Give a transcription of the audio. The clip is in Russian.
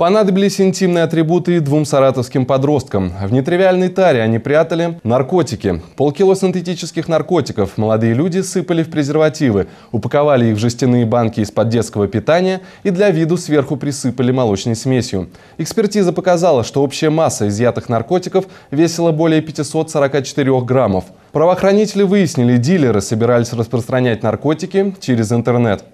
Понадобились интимные атрибуты и двум саратовским подросткам. В нетривиальной таре они прятали наркотики. Полкило синтетических наркотиков молодые люди сыпали в презервативы, упаковали их в жестяные банки из-под детского питания и для виду сверху присыпали молочной смесью. Экспертиза показала, что общая масса изъятых наркотиков весила более 544 граммов. Правоохранители выяснили, дилеры собирались распространять наркотики через интернет.